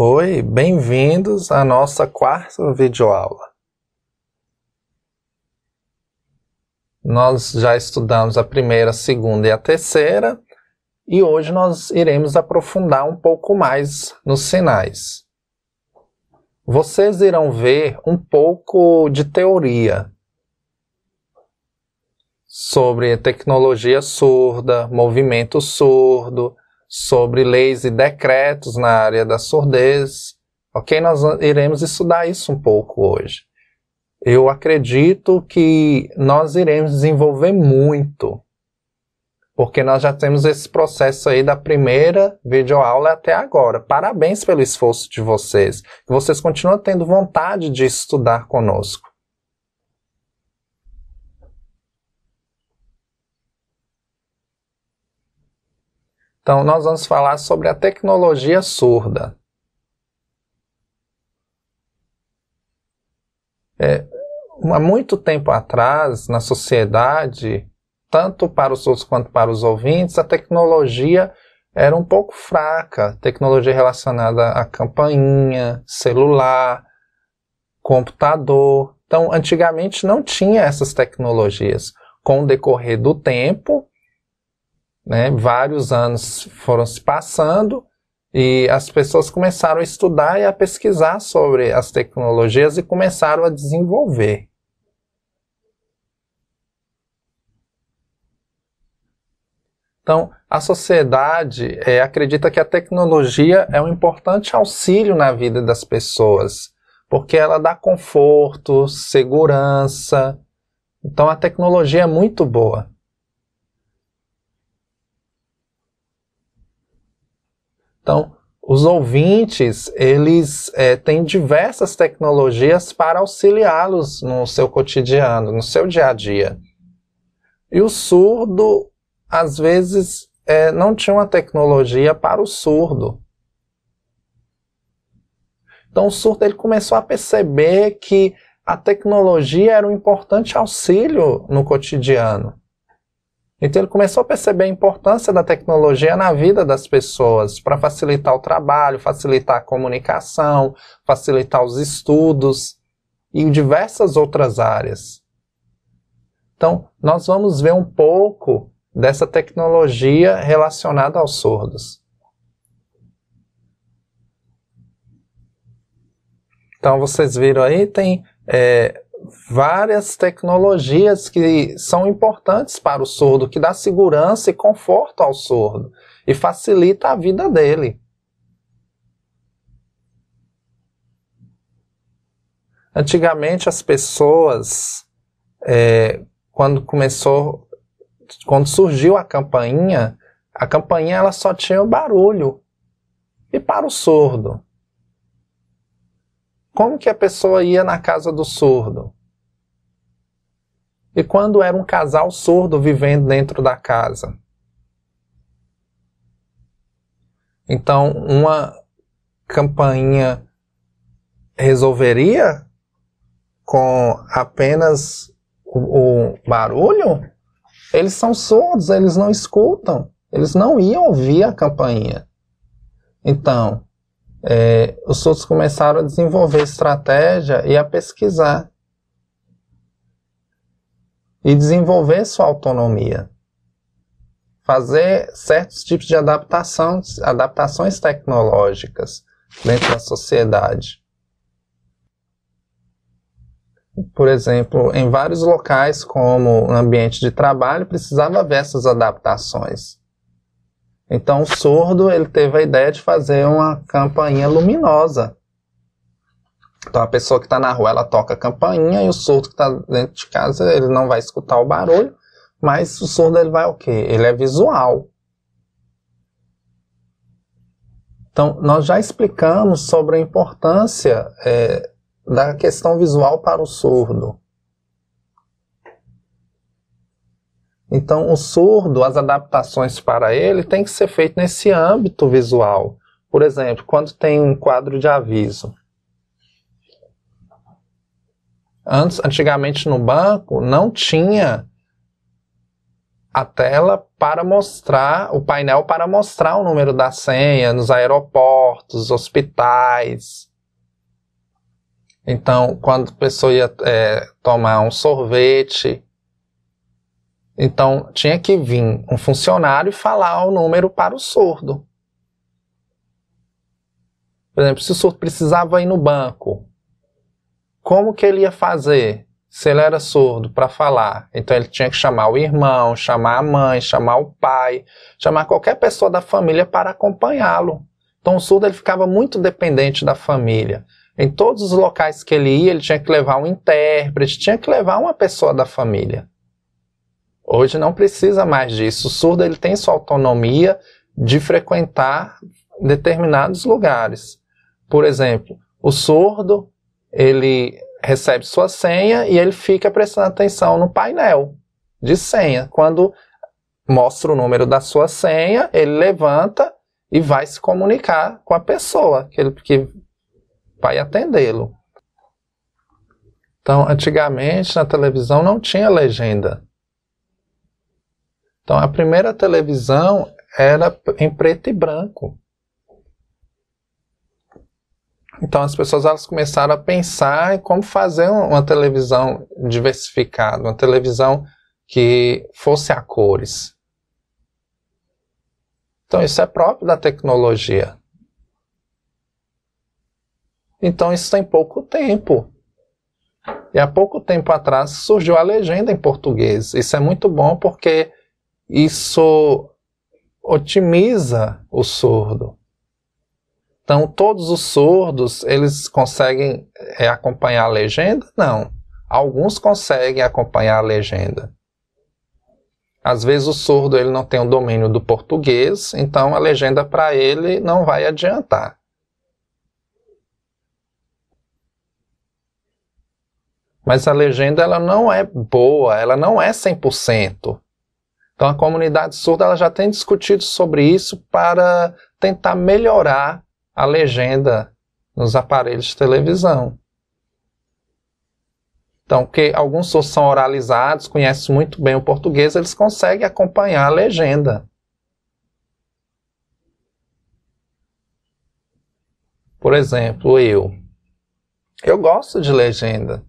Oi, bem-vindos à nossa quarta videoaula. Nós já estudamos a primeira, a segunda e a terceira, e hoje nós iremos aprofundar um pouco mais nos sinais. Vocês irão ver um pouco de teoria sobre tecnologia surda, movimento surdo, sobre leis e decretos na área da surdez. Ok? Nós iremos estudar isso um pouco hoje. Eu acredito que nós iremos desenvolver muito, porque nós já temos esse processo aí da primeira videoaula até agora. Parabéns pelo esforço de vocês. Vocês continuam tendo vontade de estudar conosco. Então, nós vamos falar sobre a tecnologia surda. É, há muito tempo atrás, na sociedade, tanto para os surdos quanto para os ouvintes, a tecnologia era um pouco fraca. Tecnologia relacionada a campainha, celular, computador. Então, antigamente não tinha essas tecnologias. Com o decorrer do tempo, né? Vários anos foram se passando e as pessoas começaram a estudar e a pesquisar sobre as tecnologias e começaram a desenvolver. Então, a sociedade é, acredita que a tecnologia é um importante auxílio na vida das pessoas, porque ela dá conforto, segurança. Então, a tecnologia é muito boa. Então, os ouvintes, eles é, têm diversas tecnologias para auxiliá-los no seu cotidiano, no seu dia a dia. E o surdo, às vezes, é, não tinha uma tecnologia para o surdo. Então o surdo ele começou a perceber que a tecnologia era um importante auxílio no cotidiano. Então ele começou a perceber a importância da tecnologia na vida das pessoas, para facilitar o trabalho, facilitar a comunicação, facilitar os estudos e em diversas outras áreas. Então, nós vamos ver um pouco dessa tecnologia relacionada aos surdos. Então, vocês viram aí, tem é, várias tecnologias que são importantes para o surdo, que dá segurança e conforto ao surdo e facilita a vida dele. Antigamente as pessoas, é, quando começou, quando surgiu a campainha, a campainha ela só tinha o barulho e para o surdo. Como que a pessoa ia na casa do surdo? E quando era um casal surdo vivendo dentro da casa? Então, uma campainha resolveria com apenas o, o, barulho? Eles são surdos, eles não escutam, eles não iam ouvir a campainha. Então, é, os outros começaram a desenvolver estratégia e a pesquisar. E desenvolver sua autonomia. Fazer certos tipos de adaptação, adaptações tecnológicas dentro da sociedade. Por exemplo, em vários locais, como no ambiente de trabalho, precisava haver essas adaptações então o surdo ele teve a ideia de fazer uma campainha luminosa. Então a pessoa que está na rua ela toca a campainha e o surdo que está dentro de casa ele não vai escutar o barulho, mas o surdo ele vai o quê? Ele é visual. Então nós já explicamos sobre a importância é, da questão visual para o surdo. Então, o surdo, as adaptações para ele tem que ser feito nesse âmbito visual. Por exemplo, quando tem um quadro de aviso. Antes, antigamente no banco não tinha a tela para mostrar, o painel para mostrar o número da senha nos aeroportos, hospitais. Então, quando a pessoa ia é, tomar um sorvete, então, tinha que vir um funcionário e falar o número para o surdo. Por exemplo, se o surdo precisava ir no banco, como que ele ia fazer se ele era surdo para falar? Então, ele tinha que chamar o irmão, chamar a mãe, chamar o pai, chamar qualquer pessoa da família para acompanhá-lo. Então, o surdo ele ficava muito dependente da família. Em todos os locais que ele ia, ele tinha que levar um intérprete, tinha que levar uma pessoa da família. Hoje não precisa mais disso. O surdo ele tem sua autonomia de frequentar determinados lugares. Por exemplo, o surdo ele recebe sua senha e ele fica prestando atenção no painel de senha. Quando mostra o número da sua senha, ele levanta e vai se comunicar com a pessoa que, ele, que vai atendê-lo. Então, antigamente na televisão não tinha legenda. Então a primeira televisão era em preto e branco. Então as pessoas elas começaram a pensar em como fazer uma televisão diversificada, uma televisão que fosse a cores. Então isso é próprio da tecnologia. Então isso tem pouco tempo. E há pouco tempo atrás surgiu a legenda em português. Isso é muito bom porque isso otimiza o surdo. Então, todos os surdos, eles conseguem é, acompanhar a legenda? Não. Alguns conseguem acompanhar a legenda. Às vezes o surdo ele não tem o domínio do português, então a legenda para ele não vai adiantar. Mas a legenda ela não é boa, ela não é 100%. Então a comunidade surda ela já tem discutido sobre isso para tentar melhorar a legenda nos aparelhos de televisão. Então, que alguns surdos são oralizados, conhecem muito bem o português, eles conseguem acompanhar a legenda. Por exemplo, eu. Eu gosto de legenda.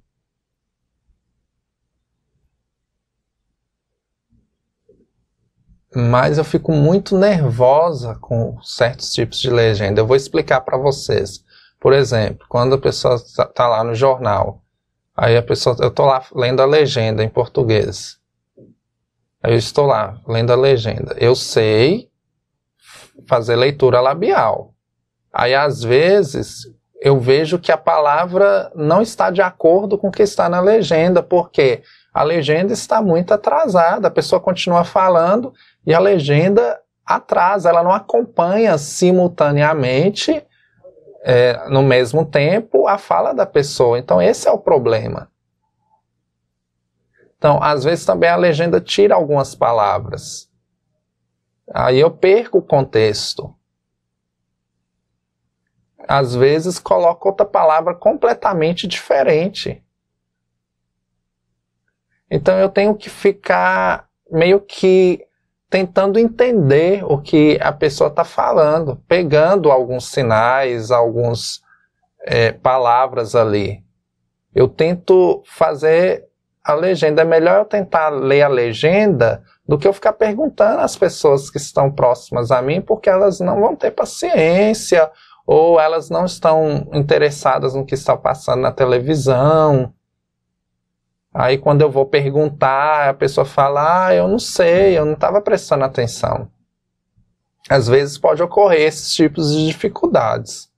mas eu fico muito nervosa com certos tipos de legenda. Eu vou explicar para vocês. Por exemplo, quando a pessoa está tá lá no jornal, aí a pessoa, eu estou lá lendo a legenda em português. Aí eu estou lá lendo a legenda. Eu sei fazer leitura labial. Aí às vezes eu vejo que a palavra não está de acordo com o que está na legenda, porque a legenda está muito atrasada. A pessoa continua falando e a legenda atrasa, ela não acompanha simultaneamente, é, no mesmo tempo, a fala da pessoa. Então, esse é o problema. Então, às vezes também a legenda tira algumas palavras. Aí eu perco o contexto. Às vezes coloca outra palavra completamente diferente. Então eu tenho que ficar meio que tentando entender o que a pessoa está falando, pegando alguns sinais, algumas é, palavras ali. Eu tento fazer a legenda. É melhor eu tentar ler a legenda do que eu ficar perguntando às pessoas que estão próximas a mim, porque elas não vão ter paciência ou elas não estão interessadas no que está passando na televisão. Aí quando eu vou perguntar, a pessoa fala: "Ah, eu não sei, eu não estava prestando atenção". Às vezes pode ocorrer esses tipos de dificuldades.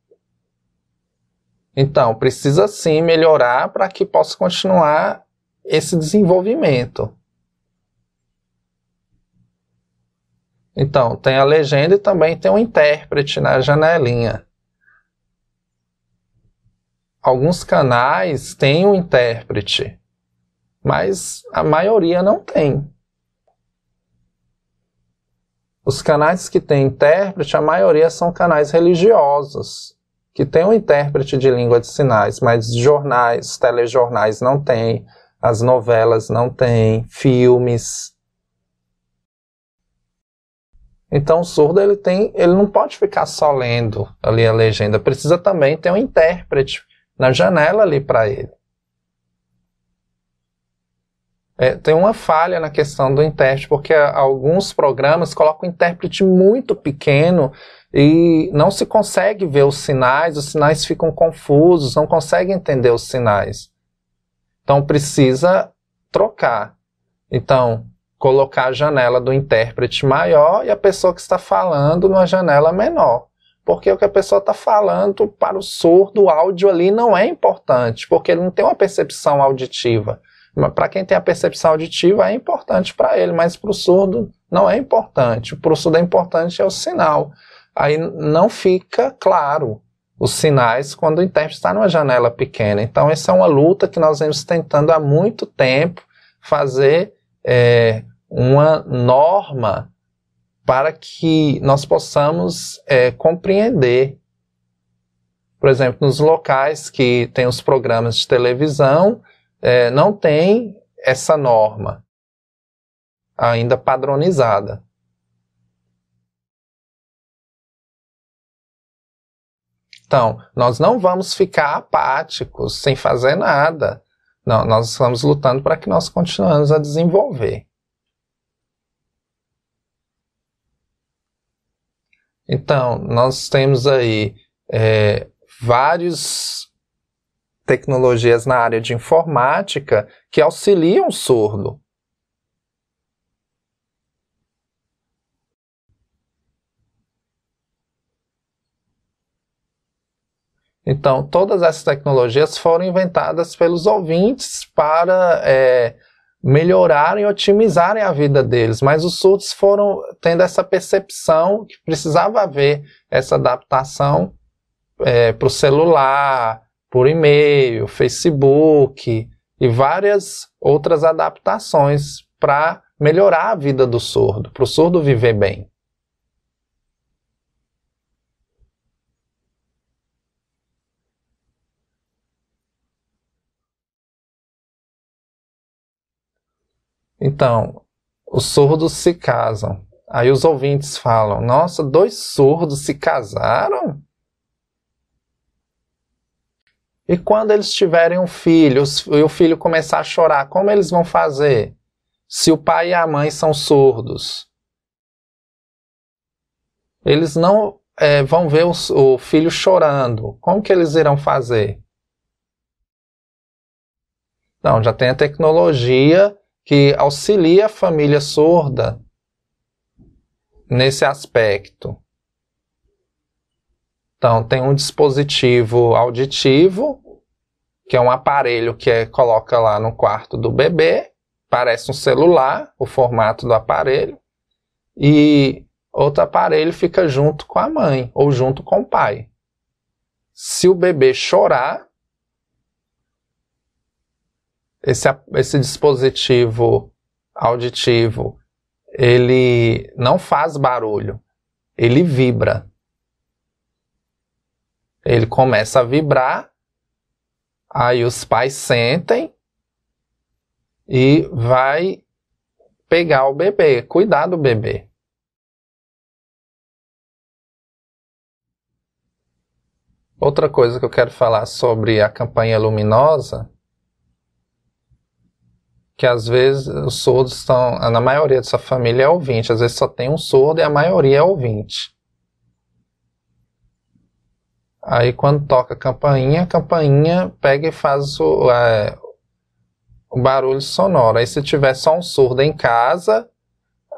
Então, precisa sim melhorar para que possa continuar esse desenvolvimento. Então, tem a legenda e também tem o um intérprete na janelinha. Alguns canais têm um intérprete, mas a maioria não tem. Os canais que têm intérprete, a maioria são canais religiosos, que têm um intérprete de língua de sinais, mas jornais, telejornais não têm, as novelas não têm, filmes. Então o surdo ele tem, ele não pode ficar só lendo ali a legenda, precisa também ter um intérprete na janela ali para ele. É, tem uma falha na questão do intérprete, porque ah, alguns programas colocam o intérprete muito pequeno e não se consegue ver os sinais, os sinais ficam confusos, não consegue entender os sinais. Então precisa trocar. Então, colocar a janela do intérprete maior e a pessoa que está falando numa janela menor. Porque o que a pessoa está falando para o surdo, o áudio ali não é importante, porque ele não tem uma percepção auditiva. Para quem tem a percepção auditiva é importante para ele, mas para o surdo não é importante. Para o surdo é importante é o sinal. Aí não fica claro os sinais quando o intérprete está numa janela pequena. Então essa é uma luta que nós vemos tentando há muito tempo fazer é, uma norma para que nós possamos é, compreender. Por exemplo, nos locais que tem os programas de televisão, é, não tem essa norma ainda padronizada. Então, nós não vamos ficar apáticos, sem fazer nada. Não, nós estamos lutando para que nós continuemos a desenvolver. Então, nós temos aí é, vários tecnologias na área de informática que auxiliam o surdo. Então, todas essas tecnologias foram inventadas pelos ouvintes para é, melhorarem e otimizarem a vida deles, mas os surdos foram tendo essa percepção que precisava haver essa adaptação é, para o celular, por e-mail, Facebook e várias outras adaptações para melhorar a vida do surdo, para o surdo viver bem. Então, os surdos se casam. Aí os ouvintes falam: Nossa, dois surdos se casaram? E quando eles tiverem um filho e o filho começar a chorar, como eles vão fazer? Se o pai e a mãe são surdos, eles não é, vão ver o, o filho chorando. Como que eles irão fazer? Não, já tem a tecnologia que auxilia a família surda nesse aspecto. Então, tem um dispositivo auditivo, que é um aparelho que é, coloca lá no quarto do bebê, parece um celular, o formato do aparelho, e outro aparelho fica junto com a mãe ou junto com o pai. Se o bebê chorar, esse, esse dispositivo auditivo ele não faz barulho, ele vibra. Ele começa a vibrar, aí os pais sentem e vai pegar o bebê, cuidar do bebê. Outra coisa que eu quero falar sobre a campanha luminosa, que às vezes os surdos estão, na maioria dessa família é ouvinte, às vezes só tem um surdo e a maioria é ouvinte. Aí quando toca a campainha, a campainha pega e faz o, é, o barulho sonoro. Aí se tiver só um surdo em casa,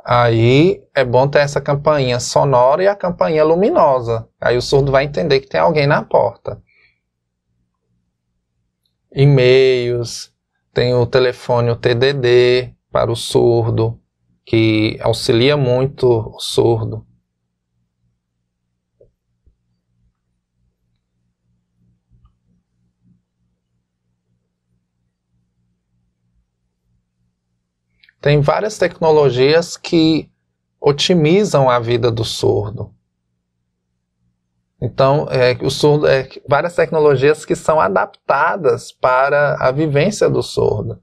aí é bom ter essa campainha sonora e a campainha luminosa. Aí o surdo vai entender que tem alguém na porta. E-mails, tem o telefone o TDD para o surdo, que auxilia muito o surdo. Tem várias tecnologias que otimizam a vida do surdo. Então, é, o surdo, é, várias tecnologias que são adaptadas para a vivência do surdo.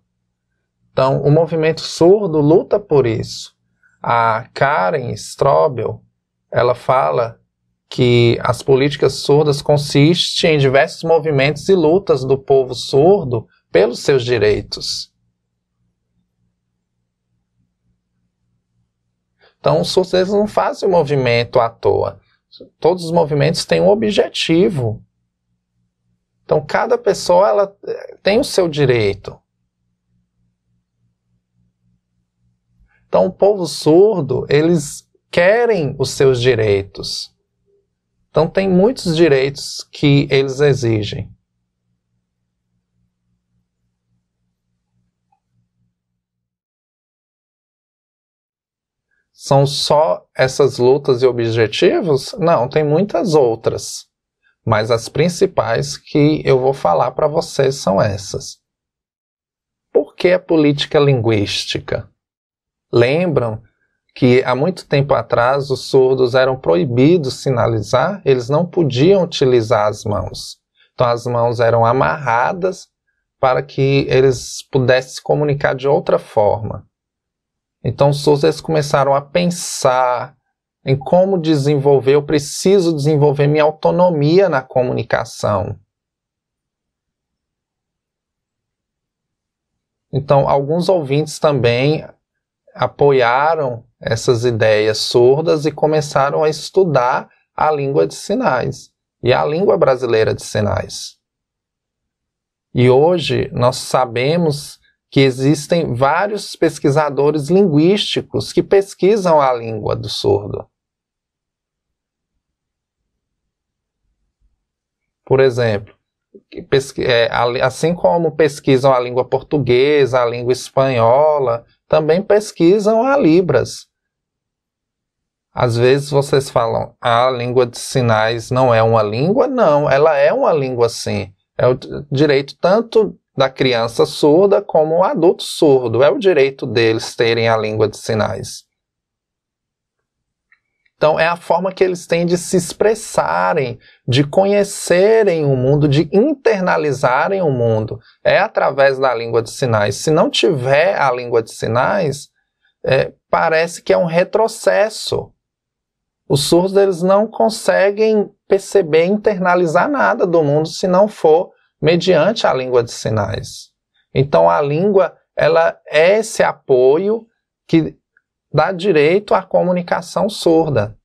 Então, o movimento surdo luta por isso. A Karen Strobel, ela fala que as políticas surdas consistem em diversos movimentos e lutas do povo surdo pelos seus direitos. Então, os surdos não fazem o movimento à toa. Todos os movimentos têm um objetivo. Então, cada pessoa ela eh, tem o seu direito. Então, o povo surdo, eles querem os seus direitos. Então, tem muitos direitos que eles exigem. São só essas lutas e objetivos? Não, tem muitas outras. Mas as principais que eu vou falar para vocês são essas. Por que a política linguística? Lembram que há muito tempo atrás os surdos eram proibidos sinalizar, eles não podiam utilizar as mãos. Então as mãos eram amarradas para que eles pudessem se comunicar de outra forma. Então os surdos começaram a pensar em como desenvolver, eu preciso desenvolver minha autonomia na comunicação. Então, alguns ouvintes também apoiaram essas ideias surdas e começaram a estudar a língua de sinais e a língua brasileira de sinais. E hoje nós sabemos que existem vários pesquisadores linguísticos que pesquisam a língua do surdo. Por exemplo, é, assim como pesquisam a língua portuguesa, a língua espanhola, também pesquisam a Libras. Às vezes vocês falam, a língua de sinais não é uma língua? Não, ela é uma língua sim. É o direito tanto da criança surda como o adulto surdo. É o direito deles terem a língua de sinais. Então, é a forma que eles têm de se expressarem, de conhecerem o mundo, de internalizarem o mundo. É através da língua de sinais. Se não tiver a língua de sinais, é, parece que é um retrocesso. Os surdos eles não conseguem perceber, internalizar nada do mundo se não for mediante a língua de sinais. Então a língua ela é esse apoio que dá direito à comunicação surda.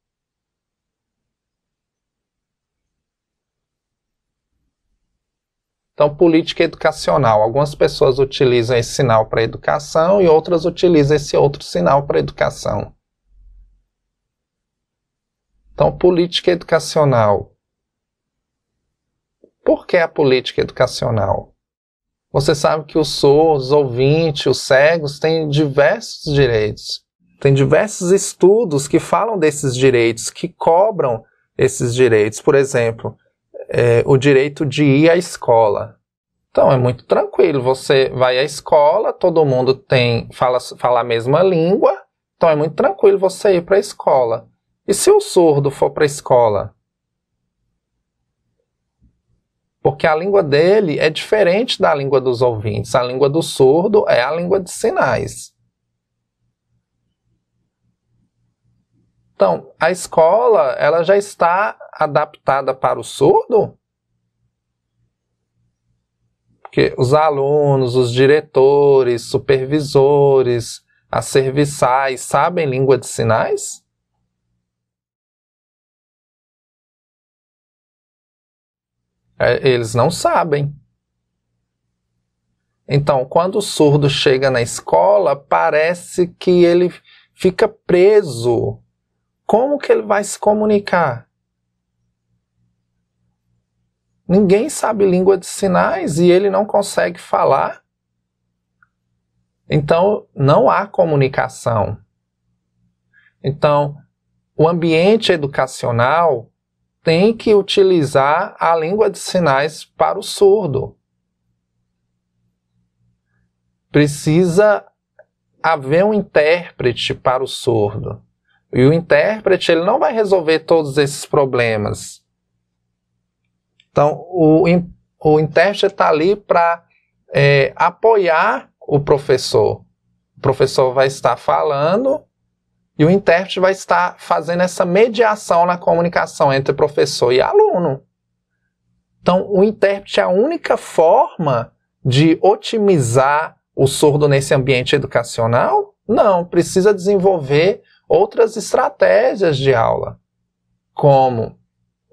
Então, política educacional. Algumas pessoas utilizam esse sinal para educação e outras utilizam esse outro sinal para educação. Então, política educacional por que a política educacional? Você sabe que os surdos, os ouvintes, os cegos têm diversos direitos. Tem diversos estudos que falam desses direitos, que cobram esses direitos. Por exemplo, é, o direito de ir à escola. Então é muito tranquilo. Você vai à escola, todo mundo tem fala, fala a mesma língua, então é muito tranquilo você ir para a escola. E se o surdo for para a escola? porque a língua dele é diferente da língua dos ouvintes. A língua do surdo é a língua de sinais. Então, a escola, ela já está adaptada para o surdo? Porque os alunos, os diretores, supervisores, as serviçais sabem língua de sinais? É, eles não sabem. Então, quando o surdo chega na escola, parece que ele fica preso. Como que ele vai se comunicar? Ninguém sabe língua de sinais e ele não consegue falar. Então, não há comunicação. Então, o ambiente educacional tem que utilizar a língua de sinais para o surdo. Precisa haver um intérprete para o surdo. E o intérprete ele não vai resolver todos esses problemas. Então, o, o intérprete está ali para é, eh, apoiar o professor. O professor vai estar falando e o intérprete vai estar fazendo essa mediação na comunicação entre professor e aluno. Então, o intérprete é a única forma de otimizar o surdo nesse ambiente educacional? Não, precisa desenvolver outras estratégias de aula, como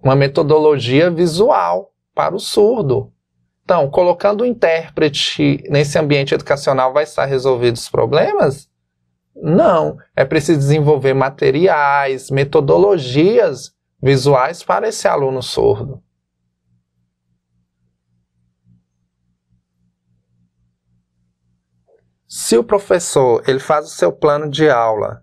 uma metodologia visual para o surdo. Então, colocando o intérprete nesse ambiente educacional, vai estar resolvidos os problemas? Não, é preciso desenvolver materiais, metodologias visuais para esse aluno surdo. Se o professor ele faz o seu plano de aula,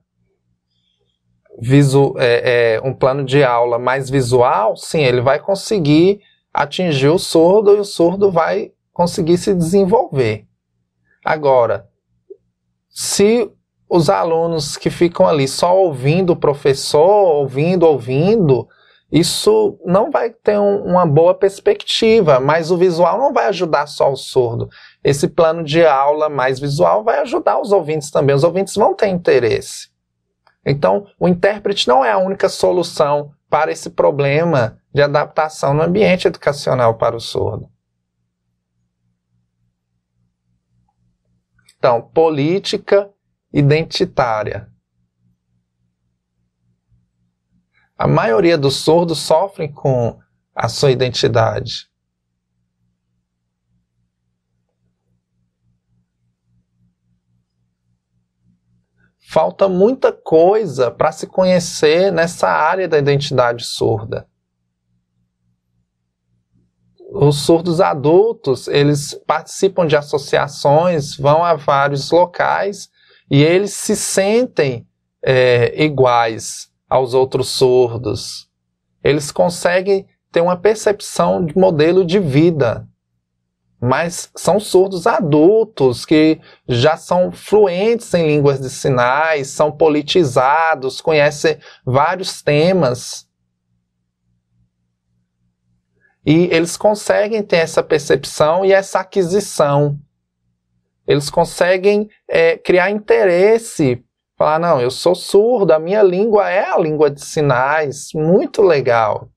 visu, é, é, um plano de aula mais visual, sim, ele vai conseguir atingir o surdo e o surdo vai conseguir se desenvolver. Agora, se os alunos que ficam ali só ouvindo o professor, ouvindo, ouvindo, isso não vai ter um, uma boa perspectiva, mas o visual não vai ajudar só o surdo. Esse plano de aula mais visual vai ajudar os ouvintes também. Os ouvintes vão ter interesse. Então, o intérprete não é a única solução para esse problema de adaptação no ambiente educacional para o surdo. Então, política, identitária. A maioria dos surdos sofrem com a sua identidade. Falta muita coisa para se conhecer nessa área da identidade surda os surdos adultos, eles participam de associações, vão a vários locais e eles se sentem é, iguais aos outros surdos. Eles conseguem ter uma percepção de modelo de vida. Mas são surdos adultos que já são fluentes em línguas de sinais, são politizados, conhecem vários temas. E eles conseguem ter essa percepção e essa aquisição eles conseguem é, criar interesse. Falar, não, eu sou surdo, a minha língua é a língua de sinais. Muito legal.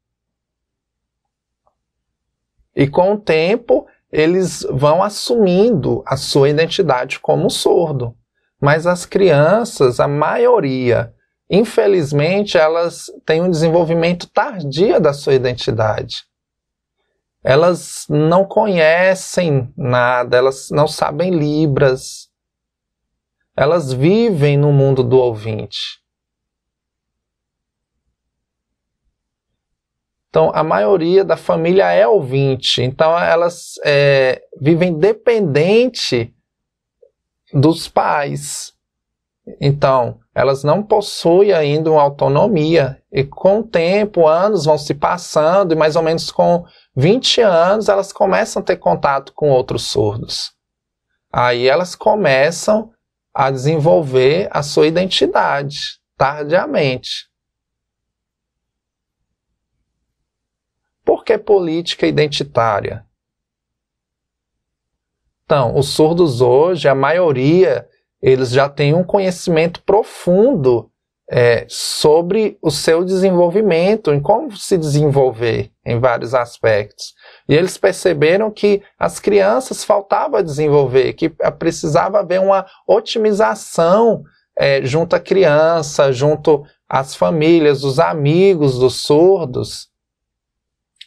E com o tempo, eles vão assumindo a sua identidade como surdo. Mas as crianças, a maioria, infelizmente, elas têm um desenvolvimento tardio da sua identidade elas não conhecem nada, elas não sabem Libras. Elas vivem no mundo do ouvinte. Então, a maioria da família é ouvinte. Então, elas é, vivem dependente dos pais. Então, elas não possuem ainda uma autonomia. E com o tempo, anos vão se passando, e mais ou menos com 20 anos, elas começam a ter contato com outros surdos. Aí elas começam a desenvolver a sua identidade, tardiamente. Por que política identitária? Então, os surdos hoje, a maioria eles já têm um conhecimento profundo é, sobre o seu desenvolvimento, em como se desenvolver em vários aspectos. E eles perceberam que as crianças faltava desenvolver, que precisava haver uma otimização é, junto à criança, junto às famílias, os amigos dos surdos,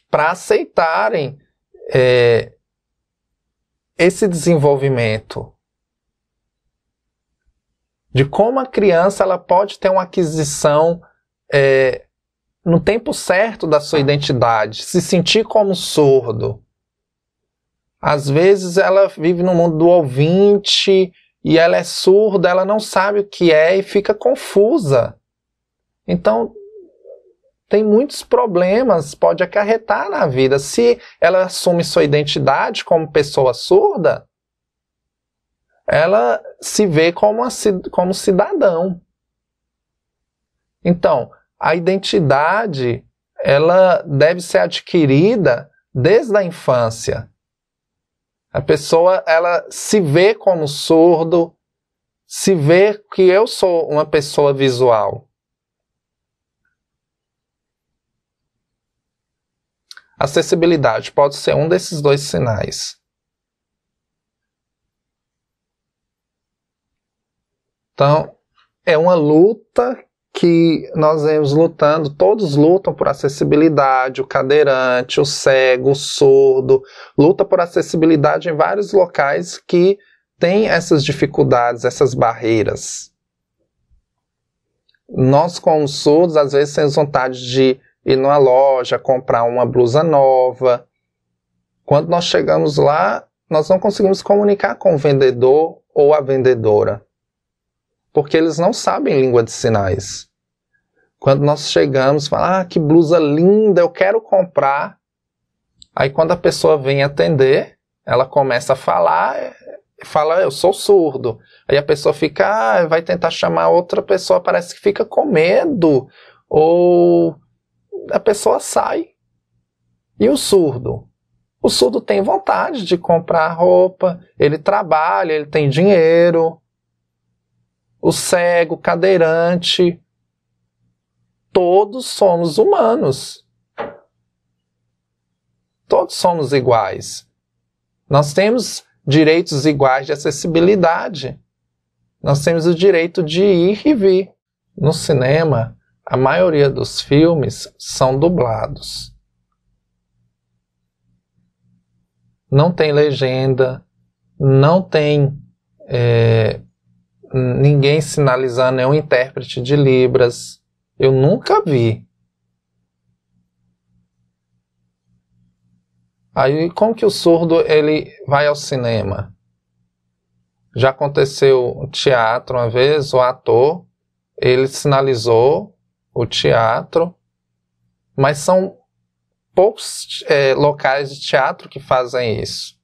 para aceitarem é, esse desenvolvimento de como a criança ela pode ter uma aquisição é, no tempo certo da sua identidade, se sentir como sordo. Às vezes ela vive no mundo do ouvinte e ela é surda, ela não sabe o que é e fica confusa. Então, tem muitos problemas, pode acarretar na vida. Se ela assume sua identidade como pessoa surda, ela se vê como, a, como cidadão. Então, a identidade ela deve ser adquirida desde a infância. A pessoa ela se vê como surdo, se vê que eu sou uma pessoa visual. Acessibilidade pode ser um desses dois sinais. Então, é uma luta que nós vemos lutando, todos lutam por acessibilidade, o cadeirante, o cego, o sordo, luta por acessibilidade em vários locais que têm essas dificuldades, essas barreiras. Nós, como surdos, às vezes temos vontade de ir numa loja, comprar uma blusa nova. Quando nós chegamos lá, nós não conseguimos comunicar com o vendedor ou a vendedora porque eles não sabem língua de sinais. Quando nós chegamos, fala, ah, que blusa linda, eu quero comprar. Aí quando a pessoa vem atender, ela começa a falar, fala, eu sou surdo. Aí a pessoa fica, ah, vai tentar chamar outra pessoa, parece que fica com medo. Ou a pessoa sai. E o surdo? O surdo tem vontade de comprar roupa, ele trabalha, ele tem dinheiro, o cego, o cadeirante. Todos somos humanos. Todos somos iguais. Nós temos direitos iguais de acessibilidade. Nós temos o direito de ir e vir. No cinema, a maioria dos filmes são dublados. Não tem legenda, não tem é, ninguém sinalizando nenhum intérprete de Libras. Eu nunca vi. Aí como que o surdo ele vai ao cinema? Já aconteceu um teatro uma vez, o ator, ele sinalizou o teatro, mas são poucos é, locais de teatro que fazem isso.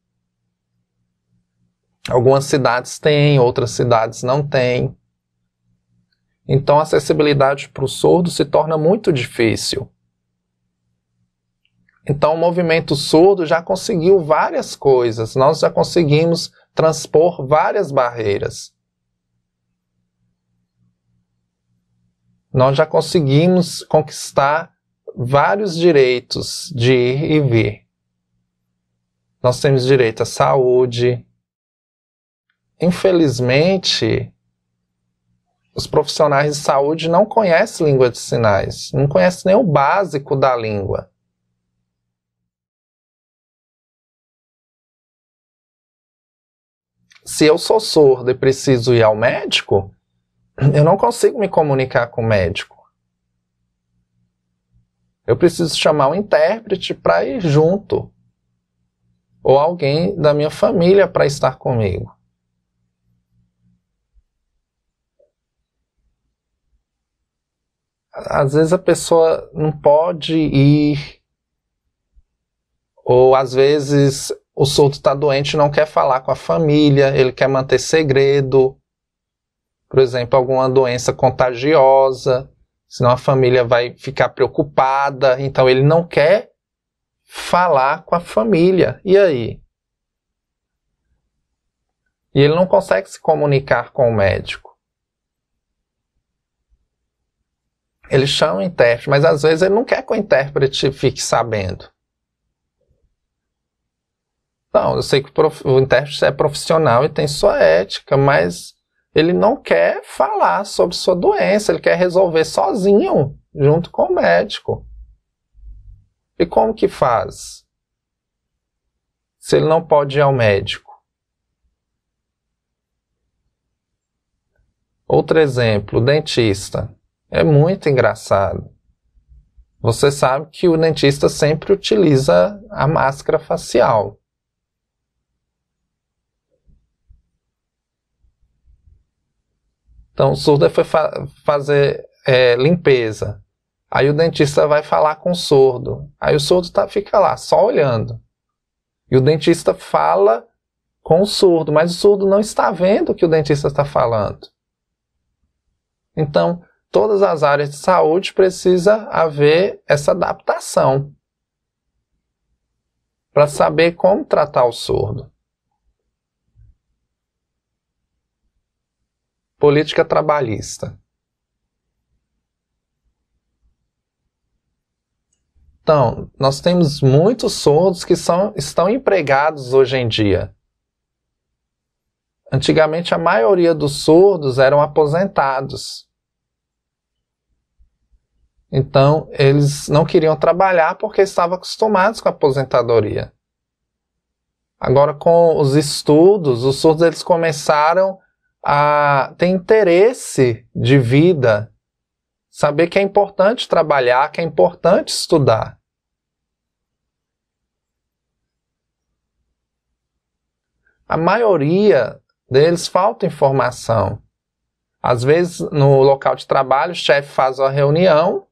Algumas cidades têm, outras cidades não têm. Então a acessibilidade para o surdo se torna muito difícil. Então o movimento surdo já conseguiu várias coisas, nós já conseguimos transpor várias barreiras. Nós já conseguimos conquistar vários direitos de ir e vir. Nós temos direito à saúde, infelizmente, os profissionais de saúde não conhecem língua de sinais, não conhecem nem o básico da língua. Se eu sou surdo e preciso ir ao médico, eu não consigo me comunicar com o médico. Eu preciso chamar um intérprete para ir junto, ou alguém da minha família para estar comigo. às vezes a pessoa não pode ir, ou às vezes o surdo está doente e não quer falar com a família, ele quer manter segredo, por exemplo, alguma doença contagiosa, senão a família vai ficar preocupada, então ele não quer falar com a família. E aí? E ele não consegue se comunicar com o médico. Ele chama o intérprete, mas às vezes ele não quer que o intérprete fique sabendo. Não, eu sei que o, prof... o intérprete é profissional e tem sua ética, mas ele não quer falar sobre sua doença, ele quer resolver sozinho, junto com o médico. E como que faz? Se ele não pode ir ao médico. Outro exemplo, dentista. É muito engraçado. Você sabe que o dentista sempre utiliza a máscara facial. Então o surdo é foi fa fazer é, limpeza. Aí o dentista vai falar com o surdo. Aí o surdo tá, fica lá, só olhando. E o dentista fala com o surdo, mas o surdo não está vendo o que o dentista está falando. Então, todas as áreas de saúde precisa haver essa adaptação para saber como tratar o surdo. Política trabalhista. Então, nós temos muitos surdos que são, estão empregados hoje em dia. Antigamente, a maioria dos surdos eram aposentados. Então, eles não queriam trabalhar porque estavam acostumados com a aposentadoria. Agora, com os estudos, os surdos eles começaram a ter interesse de vida, saber que é importante trabalhar, que é importante estudar. A maioria deles falta informação. Às vezes, no local de trabalho, o chefe faz uma reunião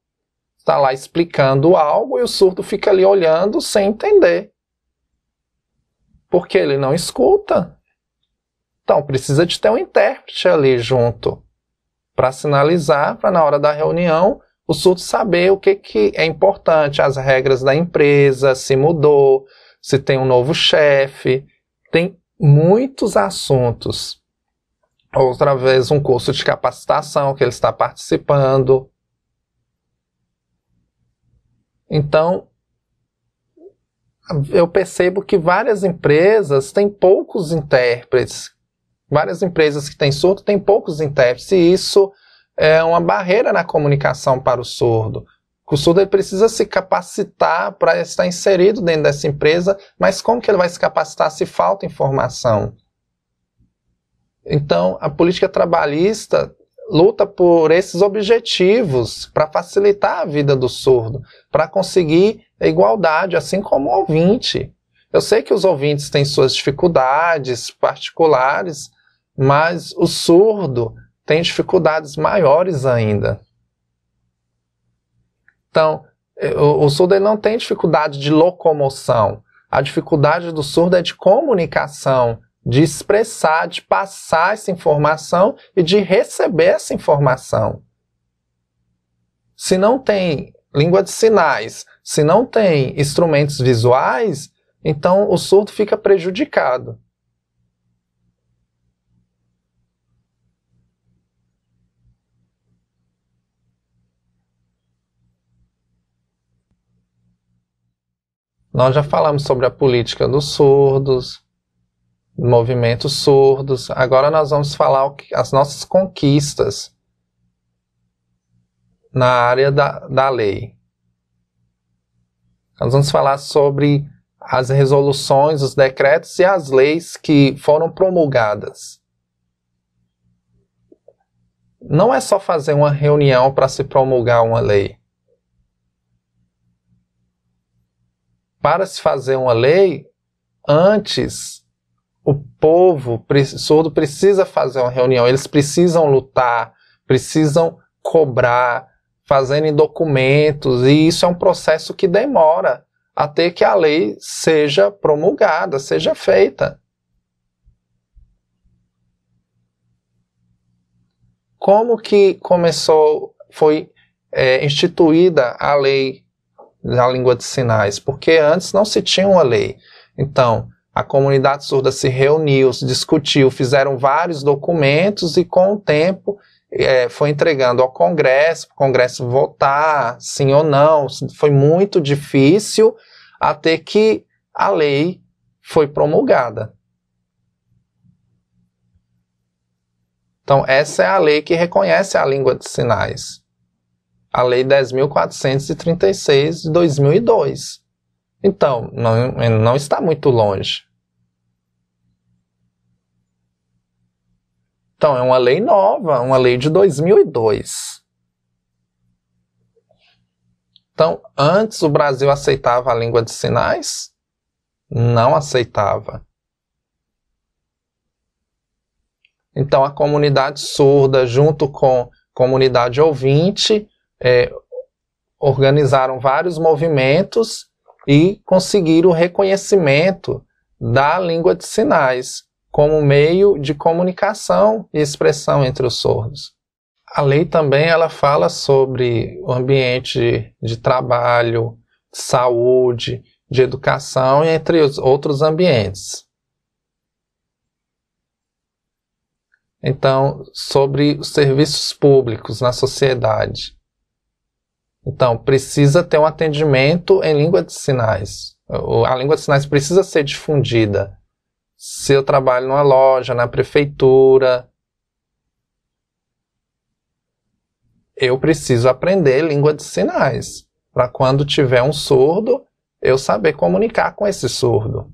está lá explicando algo e o surdo fica ali olhando sem entender. Porque ele não escuta. Então, precisa de ter um intérprete ali junto para sinalizar, para na hora da reunião o surdo saber o que, que é importante, as regras da empresa, se mudou, se tem um novo chefe. Tem muitos assuntos outra vez um curso de capacitação que ele está participando. Então, eu percebo que várias empresas têm poucos intérpretes. Várias empresas que têm surdo têm poucos intérpretes, e isso é uma barreira na comunicação para o surdo. O surdo ele precisa se capacitar para estar inserido dentro dessa empresa, mas como que ele vai se capacitar se falta informação? Então, a política trabalhista luta por esses objetivos para facilitar a vida do surdo, para conseguir a igualdade, assim como o ouvinte. Eu sei que os ouvintes têm suas dificuldades particulares, mas o surdo tem dificuldades maiores ainda. Então, o, o surdo não tem dificuldade de locomoção. A dificuldade do surdo é de comunicação, de expressar, de passar essa informação e de receber essa informação. Se não tem língua de sinais, se não tem instrumentos visuais, então o surdo fica prejudicado. Nós já falamos sobre a política dos surdos, movimentos surdos. Agora nós vamos falar que, as nossas conquistas na área da, da lei. Nós vamos falar sobre as resoluções, os decretos e as leis que foram promulgadas. Não é só fazer uma reunião para se promulgar uma lei. Para se fazer uma lei, antes o povo surdo precisa fazer uma reunião, eles precisam lutar, precisam cobrar, fazendo documentos, e isso é um processo que demora até que a lei seja promulgada, seja feita. Como que começou, foi é, instituída a lei da língua de sinais? Porque antes não se tinha uma lei. Então, a comunidade surda se reuniu, se discutiu, fizeram vários documentos e com o tempo é, foi entregando ao Congresso, o Congresso votar sim ou não. Foi muito difícil até que a lei foi promulgada. Então, essa é a lei que reconhece a língua de sinais. A Lei 10.436 de 2002. Então, não, não está muito longe. Então, é uma lei nova, uma lei de 2002. Então, antes o Brasil aceitava a língua de sinais? Não aceitava. Então, a comunidade surda, junto com comunidade ouvinte, é, organizaram vários movimentos e conseguiram o reconhecimento da língua de sinais como meio de comunicação e expressão entre os surdos. A lei também ela fala sobre o ambiente de trabalho, de saúde, de educação e entre os outros ambientes. Então, sobre os serviços públicos na sociedade. Então, precisa ter um atendimento em língua de sinais. A língua de sinais precisa ser difundida se eu trabalho numa loja, na prefeitura. Eu preciso aprender língua de sinais, para quando tiver um surdo, eu saber comunicar com esse surdo.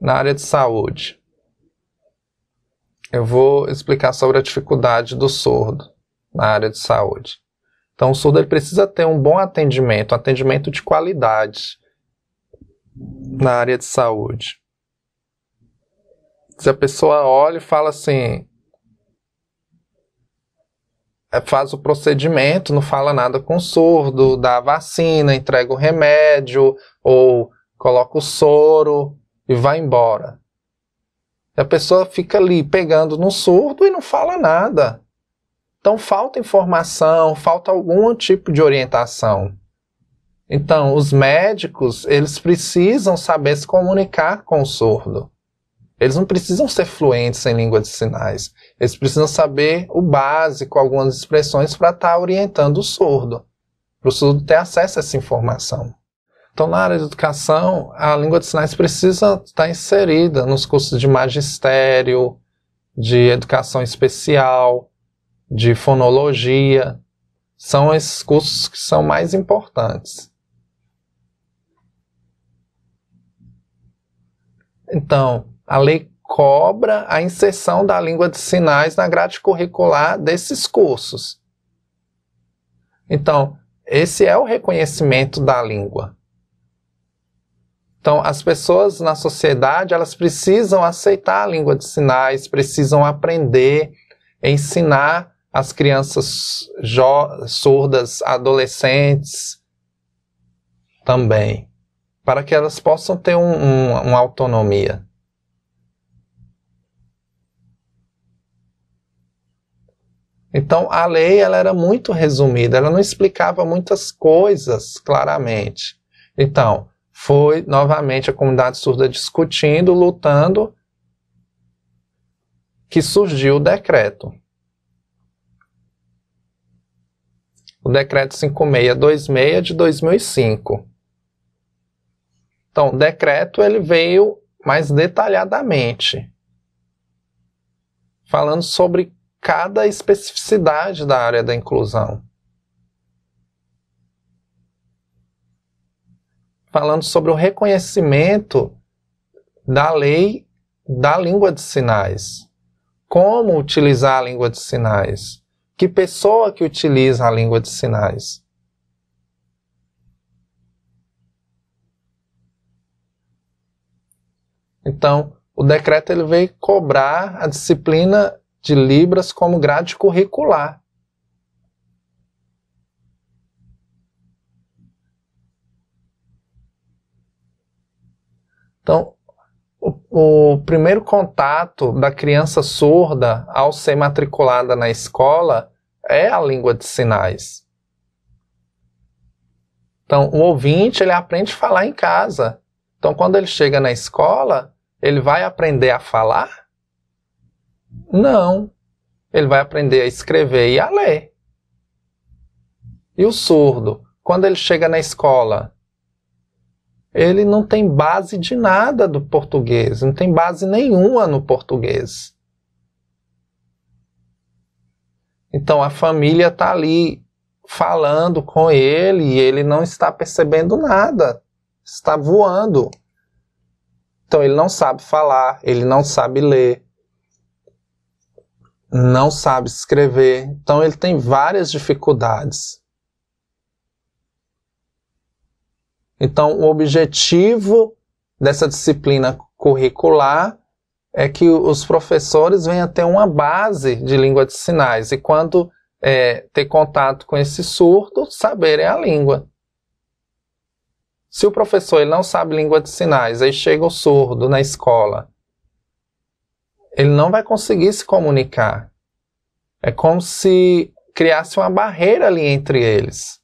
Na área de saúde, eu vou explicar sobre a dificuldade do surdo na área de saúde. Então, o surdo ele precisa ter um bom atendimento, atendimento de qualidade na área de saúde. Se a pessoa olha e fala assim, é, faz o procedimento, não fala nada com o surdo, dá a vacina, entrega o remédio, ou coloca o soro e vai embora. A pessoa fica ali pegando no surdo e não fala nada. Então falta informação, falta algum tipo de orientação. Então, os médicos, eles precisam saber se comunicar com o surdo. Eles não precisam ser fluentes em língua de sinais. Eles precisam saber o básico, algumas expressões, para estar tá orientando o surdo, para o surdo ter acesso a essa informação. Então, na área de educação, a língua de sinais precisa estar tá inserida nos cursos de magistério, de educação especial, de fonologia. São esses cursos que são mais importantes. Então, a lei cobra a inserção da língua de sinais na grade curricular desses cursos. Então, esse é o reconhecimento da língua. Então, as pessoas na sociedade, elas precisam aceitar a língua de sinais, precisam aprender, ensinar as crianças surdas, adolescentes também para que elas possam ter um, um, uma autonomia. Então a lei ela era muito resumida, ela não explicava muitas coisas claramente. Então foi novamente a comunidade surda discutindo, lutando, que surgiu o decreto. O decreto 5626 de 2005. Então, decreto ele veio mais detalhadamente, falando sobre cada especificidade da área da inclusão. Falando sobre o reconhecimento da lei da língua de sinais. Como utilizar a língua de sinais? Que pessoa que utiliza a língua de sinais? Então, o decreto ele veio cobrar a disciplina de Libras como grade curricular. Então, o, o, primeiro contato da criança surda ao ser matriculada na escola é a língua de sinais. Então, o ouvinte ele aprende a falar em casa. Então, quando ele chega na escola, ele vai aprender a falar? Não. Ele vai aprender a escrever e a ler. E o surdo, quando ele chega na escola, ele não tem base de nada do português, não tem base nenhuma no português. Então a família está ali falando com ele e ele não está percebendo nada, está voando. Então ele não sabe falar, ele não sabe ler, não sabe escrever. Então ele tem várias dificuldades. Então o objetivo dessa disciplina curricular é que os professores venham ter uma base de língua de sinais e quando é, ter contato com esse surdo, saberem a língua. Se o professor ele não sabe língua de sinais, aí chega o surdo na escola, ele não vai conseguir se comunicar. É como se criasse uma barreira ali entre eles.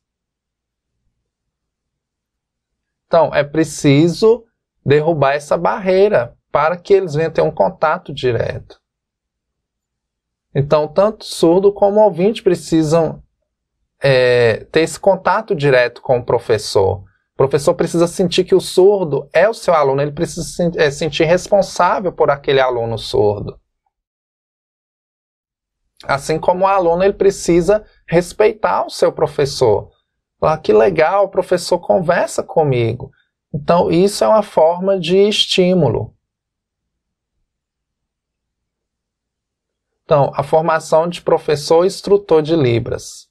Então, é preciso derrubar essa barreira para que eles venham ter um contato direto. Então, tanto surdo como ouvinte precisam é, ter esse contato direto com o professor. O professor precisa sentir que o surdo é o seu aluno, ele precisa se é, sentir responsável por aquele aluno surdo. Assim como o aluno, ele precisa respeitar o seu professor. Ah, que legal, o professor conversa comigo. Então, isso é uma forma de estímulo. Então, a formação de professor e instrutor de Libras.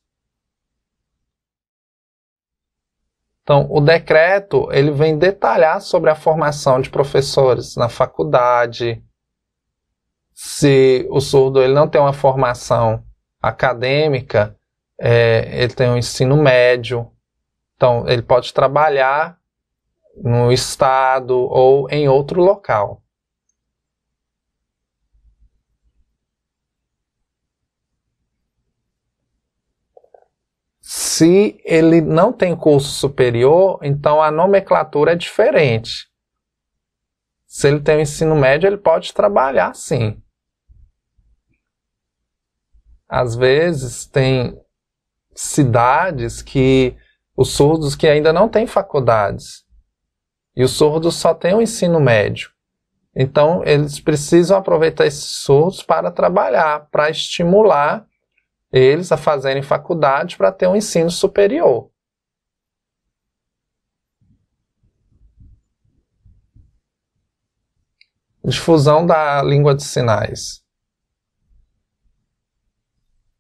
Então, o decreto ele vem detalhar sobre a formação de professores na faculdade. Se o surdo ele não tem uma formação acadêmica, é, ele tem um ensino médio, então ele pode trabalhar no estado ou em outro local. Se ele não tem curso superior, então a nomenclatura é diferente. Se ele tem o ensino médio, ele pode trabalhar sim. Às vezes tem cidades que os surdos que ainda não têm faculdades. E os surdos só têm o ensino médio. Então, eles precisam aproveitar esses surdos para trabalhar, para estimular eles a fazerem faculdade para ter um ensino superior. Difusão da língua de sinais.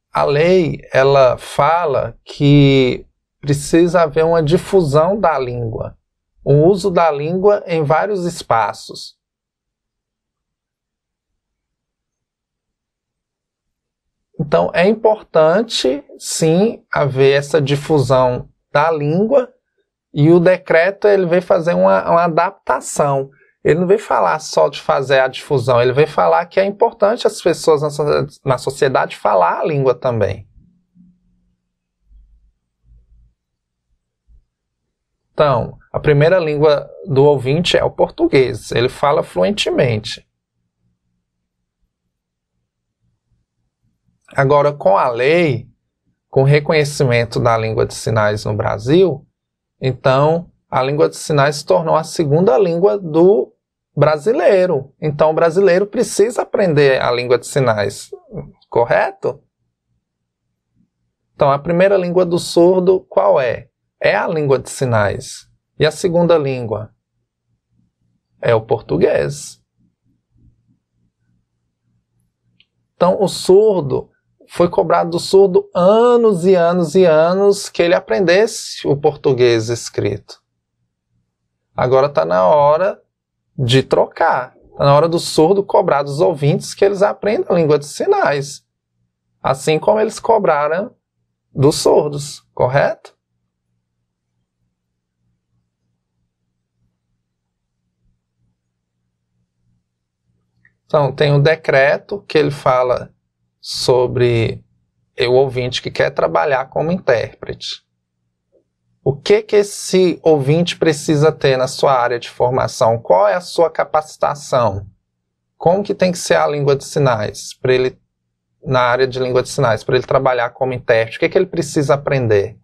A lei, ela fala que precisa haver uma difusão da língua, um uso da língua em vários espaços. Então é importante, sim, haver essa difusão da língua e o decreto ele veio fazer uma, uma adaptação. Ele não veio falar só de fazer a difusão, ele veio falar que é importante as pessoas na, so na sociedade falar a língua também. Então, a primeira língua do ouvinte é o português, ele fala fluentemente. Agora, com a lei, com reconhecimento da língua de sinais no Brasil, então a língua de sinais se tornou a segunda língua do brasileiro. Então o brasileiro precisa aprender a língua de sinais, correto? Então a primeira língua do surdo qual é? É a língua de sinais. E a segunda língua? É o português. Então o surdo foi cobrado do surdo anos e anos e anos que ele aprendesse o português escrito. Agora está na hora de trocar. Está na hora do surdo cobrar dos ouvintes que eles aprendam a língua de sinais. Assim como eles cobraram dos surdos, correto? Então, tem um decreto que ele fala sobre o ouvinte que quer trabalhar como intérprete. O que que esse ouvinte precisa ter na sua área de formação? Qual é a sua capacitação? Como que tem que ser a língua de sinais para ele na área de língua de sinais para ele trabalhar como intérprete? O que que ele precisa aprender?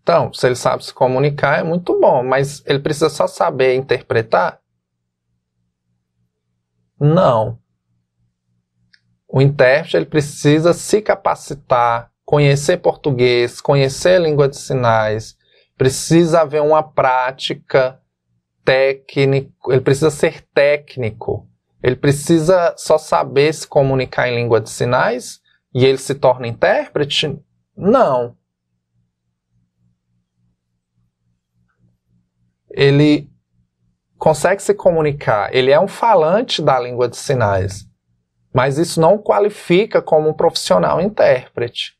Então, se ele sabe se comunicar é muito bom, mas ele precisa só saber interpretar? Não. O intérprete ele precisa se capacitar, conhecer português, conhecer a língua de sinais, precisa haver uma prática técnica. ele precisa ser técnico. Ele precisa só saber se comunicar em língua de sinais e ele se torna intérprete? Não. Ele consegue se comunicar, ele é um falante da língua de sinais, mas isso não qualifica como um profissional intérprete.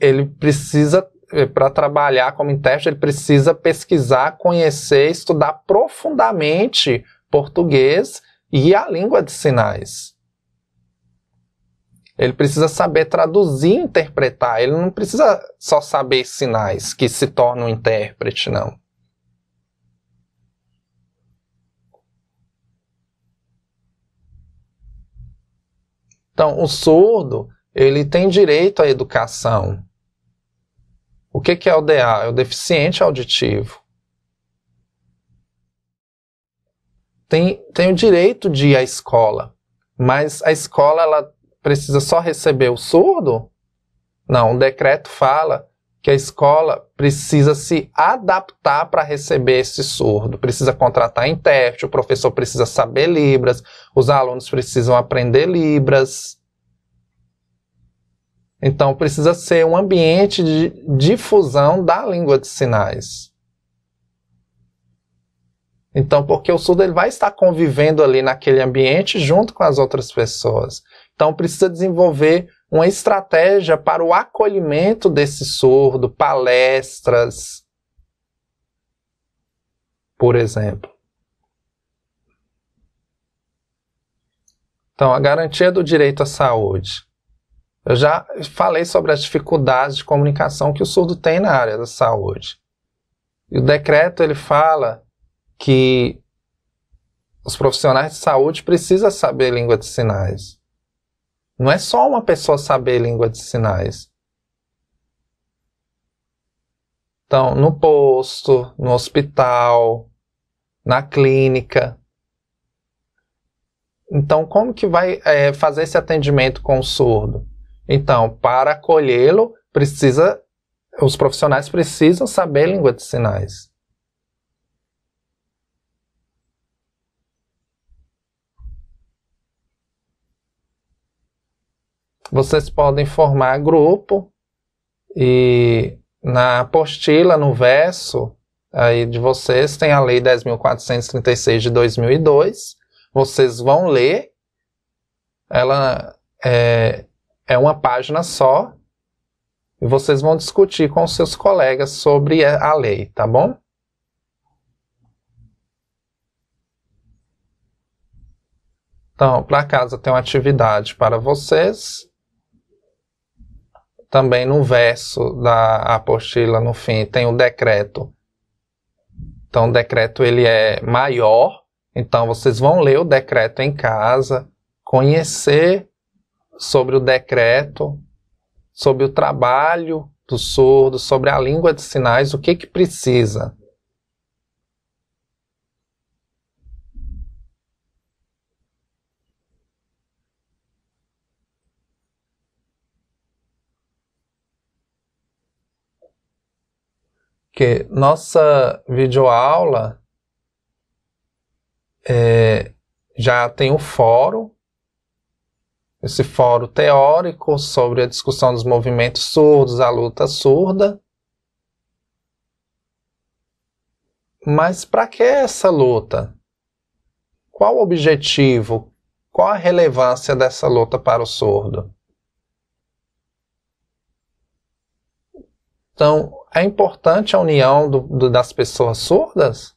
Ele precisa, eh, para trabalhar como intérprete, ele precisa pesquisar, conhecer, estudar profundamente português e a língua de sinais. Ele precisa saber traduzir, interpretar. Ele não precisa só saber sinais que se torna um intérprete, não. Então, o surdo, ele tem direito à educação. O que, que é o DA? É o deficiente auditivo. Tem, tem o direito de ir à escola, mas a escola ela precisa só receber o surdo? Não, o decreto fala que a escola precisa se adaptar para receber esse surdo, precisa contratar intérprete, o professor precisa saber Libras, os alunos precisam aprender Libras. Então, precisa ser um ambiente de difusão da língua de sinais. Então, porque o surdo ele vai estar convivendo ali naquele ambiente junto com as outras pessoas. Então precisa desenvolver uma estratégia para o acolhimento desse surdo, palestras, por exemplo. Então, a garantia do direito à saúde. Eu já falei sobre as dificuldades de comunicação que o surdo tem na área da saúde. E o decreto ele fala que os profissionais de saúde precisam saber língua de sinais. Não é só uma pessoa saber língua de sinais. Então, no posto, no hospital, na clínica. Então, como que vai é, fazer esse atendimento com o surdo? Então, para acolhê-lo, precisa, os profissionais precisam saber língua de sinais. Vocês podem formar grupo e na apostila, no verso aí de vocês, tem a Lei 10.436 de 2002. Vocês vão ler. Ela é, é uma página só. E vocês vão discutir com seus colegas sobre a lei, tá bom? Então, para casa tem uma atividade para vocês também no verso da apostila no fim tem o decreto. Então o decreto ele é maior, então vocês vão ler o decreto em casa, conhecer sobre o decreto, sobre o trabalho do surdo, sobre a língua de sinais, o que que precisa. que nossa videoaula é, já tem o um fórum, esse fórum teórico sobre a discussão dos movimentos surdos, a luta surda. Mas para que essa luta? Qual o objetivo? Qual a relevância dessa luta para o surdo? Então, é importante a união do, do, das pessoas surdas?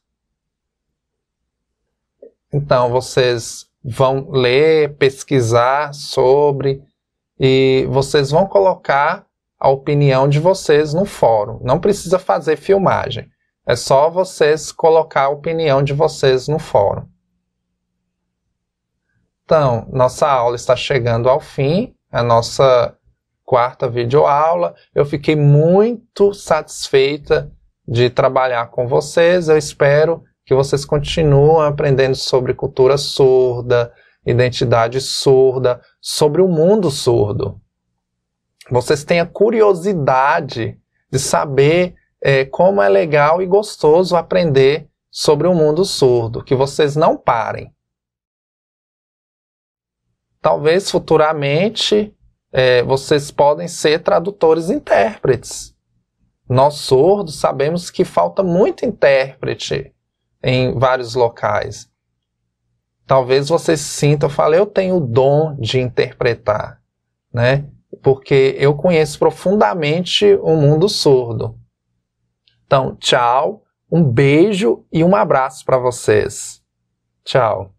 Então vocês vão ler, pesquisar sobre e vocês vão colocar a opinião de vocês no fórum. Não precisa fazer filmagem. É só vocês colocar a opinião de vocês no fórum. Então, nossa aula está chegando ao fim. A nossa quarta videoaula. Eu fiquei muito satisfeita de trabalhar com vocês. Eu espero que vocês continuem aprendendo sobre cultura surda, identidade surda, sobre o mundo surdo. Vocês tenham curiosidade de saber é, como é legal e gostoso aprender sobre o mundo surdo, que vocês não parem. Talvez futuramente é, vocês podem ser tradutores e intérpretes. Nós surdos sabemos que falta muito intérprete em vários locais. Talvez vocês sintam, falei, eu tenho o dom de interpretar, né? Porque eu conheço profundamente o mundo surdo. Então, tchau, um beijo e um abraço para vocês. Tchau.